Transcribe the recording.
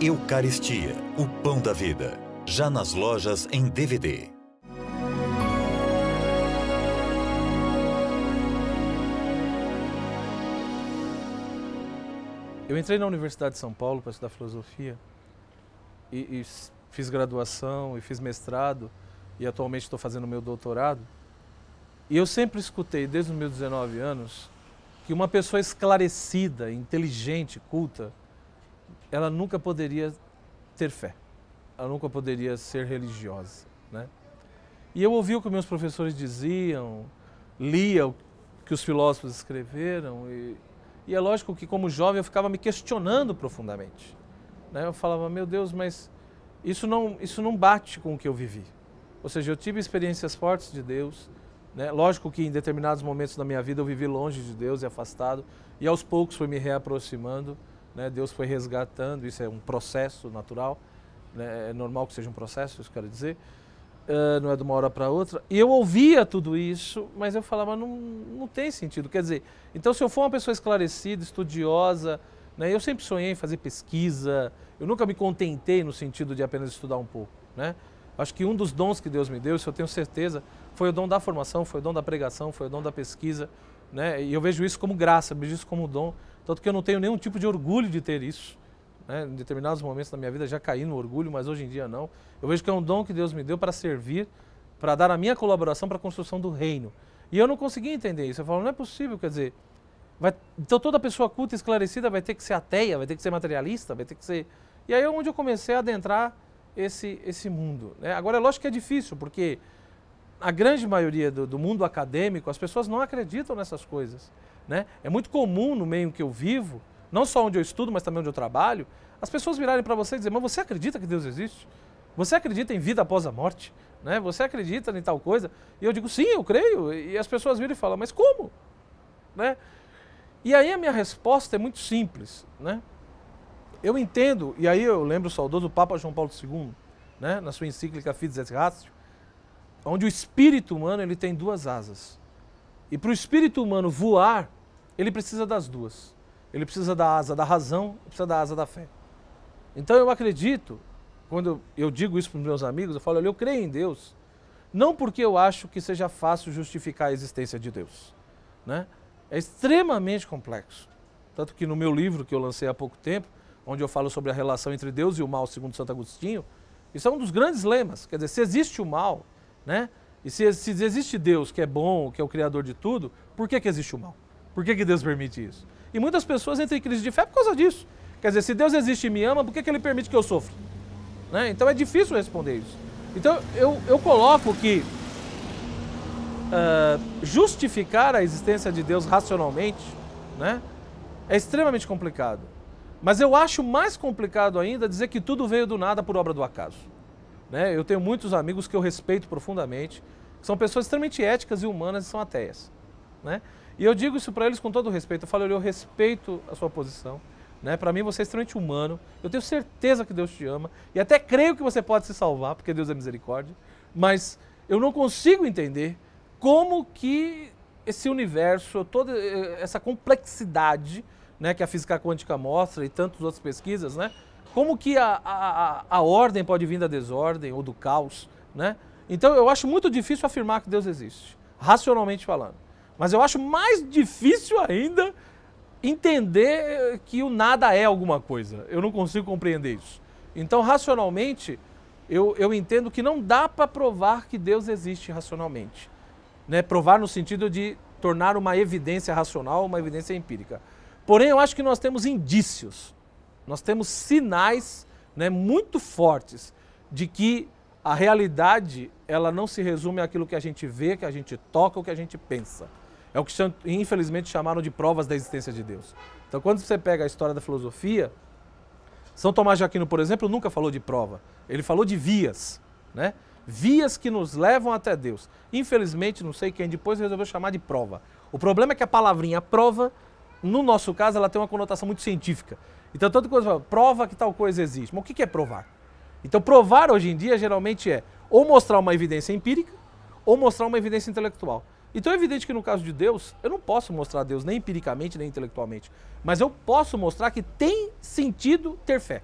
Eucaristia, o pão da vida, já nas lojas em DVD. Eu entrei na Universidade de São Paulo para estudar filosofia e, e fiz graduação e fiz mestrado e atualmente estou fazendo meu doutorado. E eu sempre escutei, desde os meus 19 anos, que uma pessoa esclarecida, inteligente, culta, ela nunca poderia ter fé, ela nunca poderia ser religiosa, né? E eu ouvi o que meus professores diziam, lia o que os filósofos escreveram e, e é lógico que como jovem eu ficava me questionando profundamente, né? Eu falava, meu Deus, mas isso não isso não bate com o que eu vivi. Ou seja, eu tive experiências fortes de Deus, né? Lógico que em determinados momentos da minha vida eu vivi longe de Deus e afastado, e aos poucos fui me reaproximando. Né? Deus foi resgatando, isso é um processo natural, né? é normal que seja um processo, isso quero dizer. Uh, não é de uma hora para outra. E eu ouvia tudo isso, mas eu falava, não, não tem sentido. Quer dizer, então se eu for uma pessoa esclarecida, estudiosa, né, eu sempre sonhei em fazer pesquisa, eu nunca me contentei no sentido de apenas estudar um pouco. Né? Acho que um dos dons que Deus me deu, isso eu tenho certeza, foi o dom da formação, foi o dom da pregação, foi o dom da pesquisa, né? E eu vejo isso como graça, vejo isso como dom. Tanto que eu não tenho nenhum tipo de orgulho de ter isso. Né? Em determinados momentos da minha vida já caí no orgulho, mas hoje em dia não. Eu vejo que é um dom que Deus me deu para servir, para dar a minha colaboração para a construção do reino. E eu não conseguia entender isso. Eu falo, não é possível, quer dizer. Vai... então toda pessoa culta e esclarecida vai ter que ser ateia, vai ter que ser materialista, vai ter que ser. E aí é onde eu comecei a adentrar esse, esse mundo. Né? Agora, é lógico que é difícil, porque a grande maioria do, do, mundo acadêmico, as pessoas não acreditam nessas coisas. Né? É muito comum no meio em que eu vivo, não só onde eu estudo, mas também onde eu trabalho, as pessoas virarem para você e dizer: Mas você acredita que Deus existe? Você acredita em vida após a morte? Né? Você acredita em tal coisa? E eu digo: Sim, eu creio. E as pessoas viram e falam: Mas como? Né? E aí a minha resposta é muito simples. Né? Eu entendo, e aí eu lembro o saudoso Papa João Paulo II, né? na sua encíclica Fides et Ratio, onde o espírito humano ele tem duas asas. E para o espírito humano voar, ele precisa das duas. Ele precisa da asa da razão, precisa da asa da fé. Então eu acredito, quando eu digo isso para os meus amigos, eu falo, olha, eu creio em Deus, não porque eu acho que seja fácil justificar a existência de Deus. Né? É extremamente complexo. Tanto que no meu livro que eu lancei há pouco tempo, onde eu falo sobre a relação entre Deus e o mal, segundo Santo Agostinho, isso é um dos grandes lemas. Quer dizer, se existe o mal, né? E se, se existe Deus que é bom, que é o criador de tudo, por que, que existe o mal? Por que, que Deus permite isso? E muitas pessoas entram em crise de fé por causa disso. Quer dizer, se Deus existe e me ama, por que, que ele permite que eu sofra? Né? Então é difícil responder isso. Então eu, eu coloco que uh, justificar a existência de Deus racionalmente né, é extremamente complicado. Mas eu acho mais complicado ainda dizer que tudo veio do nada por obra do acaso. Né? Eu tenho muitos amigos que eu respeito profundamente, que são pessoas extremamente éticas e humanas e são ateias. Né? E eu digo isso para eles com todo respeito. Eu falo, eu respeito a sua posição. Né? Para mim você é extremamente humano. Eu tenho certeza que Deus te ama e até creio que você pode se salvar, porque Deus é misericórdia. Mas eu não consigo entender como que esse universo, toda eh, essa complexidade, né, que a física quântica mostra e tantas outras pesquisas, né, como que a, a, a ordem pode vir da desordem ou do caos, né? Então eu acho muito difícil afirmar que Deus existe, racionalmente falando. Mas eu acho mais difícil ainda entender eh, que o nada é alguma coisa. Eu não consigo compreender isso. Então, racionalmente, eu, eu entendo que não dá para provar que Deus existe racionalmente. Né? Provar no sentido de tornar uma evidência racional uma evidência empírica. Porém, eu acho que nós temos indícios nós temos sinais né, muito fortes de que a realidade ela não se resume àquilo que a gente vê, que a gente toca, ou que a gente pensa. É o que infelizmente chamaram de provas da existência de Deus. Então, quando você pega a história da filosofia, São Tomás de Aquino, por exemplo, nunca falou de prova. Ele falou de vias, né? Vias que nos levam até Deus. Infelizmente, não sei quem depois resolveu chamar de prova. O problema é que a palavrinha prova, no nosso caso, ela tem uma conotação muito científica. Então, tanto coisa fala, prova que tal coisa existe. Mas o que é provar? Então, provar hoje em dia geralmente é ou mostrar uma evidência empírica ou mostrar uma evidência intelectual. Então é evidente que no caso de Deus, eu não posso mostrar Deus nem empiricamente nem intelectualmente, mas eu posso mostrar que tem sentido ter fé.